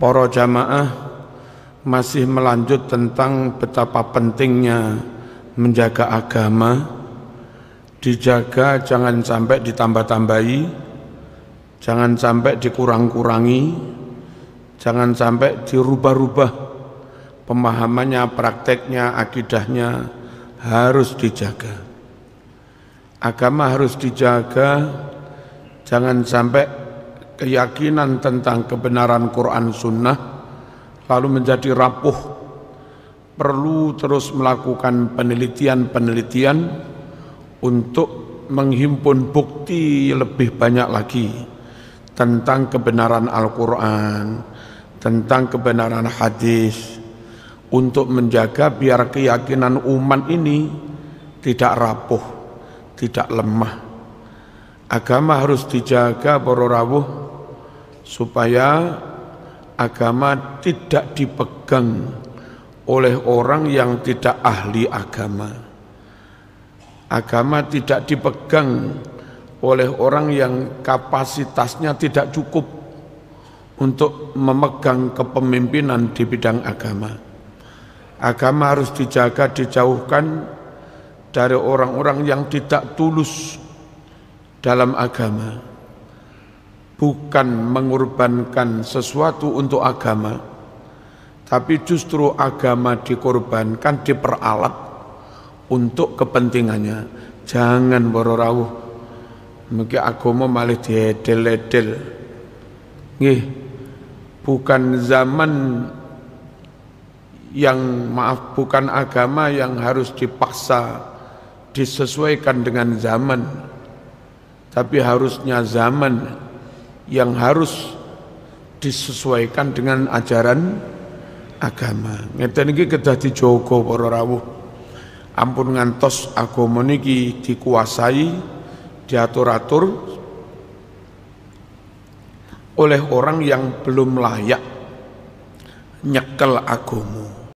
para jamaah masih melanjut tentang betapa pentingnya menjaga agama dijaga jangan sampai ditambah-tambahi jangan sampai dikurang-kurangi jangan sampai dirubah-rubah pemahamannya prakteknya akidahnya harus dijaga agama harus dijaga jangan sampai keyakinan tentang kebenaran Quran Sunnah lalu menjadi rapuh perlu terus melakukan penelitian-penelitian untuk menghimpun bukti lebih banyak lagi tentang kebenaran Al-Quran, tentang kebenaran hadis, untuk menjaga biar keyakinan umat ini tidak rapuh, tidak lemah. Agama harus dijaga, Bororawuh, supaya agama tidak dipegang oleh orang yang tidak ahli agama. Agama tidak dipegang oleh orang yang kapasitasnya tidak cukup untuk memegang kepemimpinan di bidang agama. Agama harus dijaga, dijauhkan dari orang-orang yang tidak tulus dalam agama bukan mengorbankan sesuatu untuk agama tapi justru agama dikorbankan diperalat untuk kepentingannya jangan boro rawuh mungkin agama malah diedel-edel nggih bukan zaman yang maaf bukan agama yang harus dipaksa disesuaikan dengan zaman tapi harusnya zaman yang harus disesuaikan dengan ajaran agama. Ngeten iki kedah dijogo para rawuh. Ampun ngantos agama niki dikuasai, diatur-atur oleh orang yang belum layak nyekel agama.